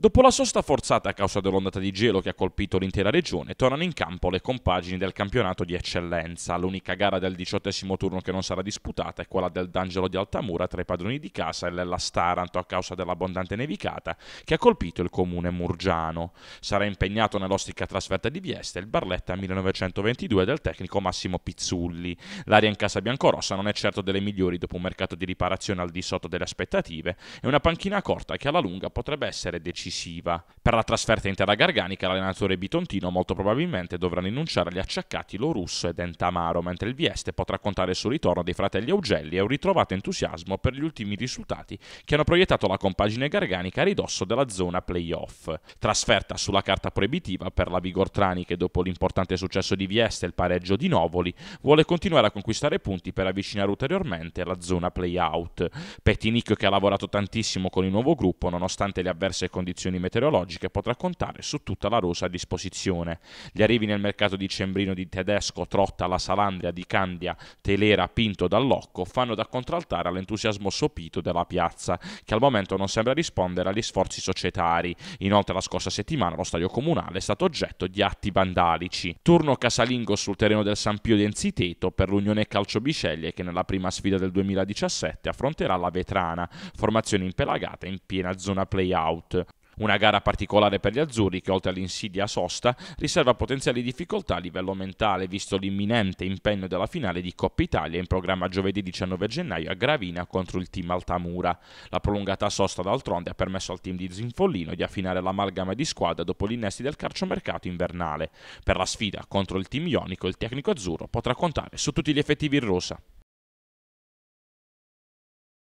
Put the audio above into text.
Dopo la sosta forzata a causa dell'ondata di gelo che ha colpito l'intera regione, tornano in campo le compagini del campionato di eccellenza. L'unica gara del diciottesimo turno che non sarà disputata è quella del D'Angelo di Altamura tra i padroni di casa e l'Ella Staranto a causa dell'abbondante nevicata che ha colpito il comune murgiano. Sarà impegnato nell'ostica trasferta di Vieste il Barletta 1922 del tecnico Massimo Pizzulli. L'aria in casa biancorossa non è certo delle migliori dopo un mercato di riparazione al di sotto delle aspettative e una panchina corta che alla lunga potrebbe essere decisiva decisiva. Per la trasferta in terra garganica l'allenatore bitontino molto probabilmente dovrà rinunciare agli acciaccati Lorusso e Dentamaro, mentre il Vieste potrà contare sul ritorno dei fratelli Augelli e un ritrovato entusiasmo per gli ultimi risultati che hanno proiettato la compagine garganica a ridosso della zona playoff. Trasferta sulla carta proibitiva per la Vigortrani che dopo l'importante successo di Vieste e il pareggio di Novoli vuole continuare a conquistare punti per avvicinare ulteriormente la zona playout. Pettinicchio, che ha lavorato tantissimo con il nuovo gruppo nonostante le avverse condizioni condizioni meteorologiche potrà contare su tutta la rosa a disposizione. Gli arrivi nel mercato di Cembrino di Tedesco, Trotta, La Salandria, Di Candia, Telera, Pinto, Dallocco fanno da contraltare all'entusiasmo sopito della piazza, che al momento non sembra rispondere agli sforzi societari. Inoltre la scorsa settimana lo stadio comunale è stato oggetto di atti vandalici. Turno casalingo sul terreno del San Pio di Enziteto per l'Unione Calcio Biceglie che nella prima sfida del 2017 affronterà la Vetrana, formazione impelagata in piena zona play-out. Una gara particolare per gli azzurri che oltre all'insidia sosta riserva potenziali difficoltà a livello mentale visto l'imminente impegno della finale di Coppa Italia in programma giovedì 19 gennaio a Gravina contro il team Altamura. La prolungata sosta d'altronde ha permesso al team di Zinfollino di affinare l'amalgama di squadra dopo gli innesti del calciomercato invernale. Per la sfida contro il team Ionico il tecnico azzurro potrà contare su tutti gli effettivi in rosa.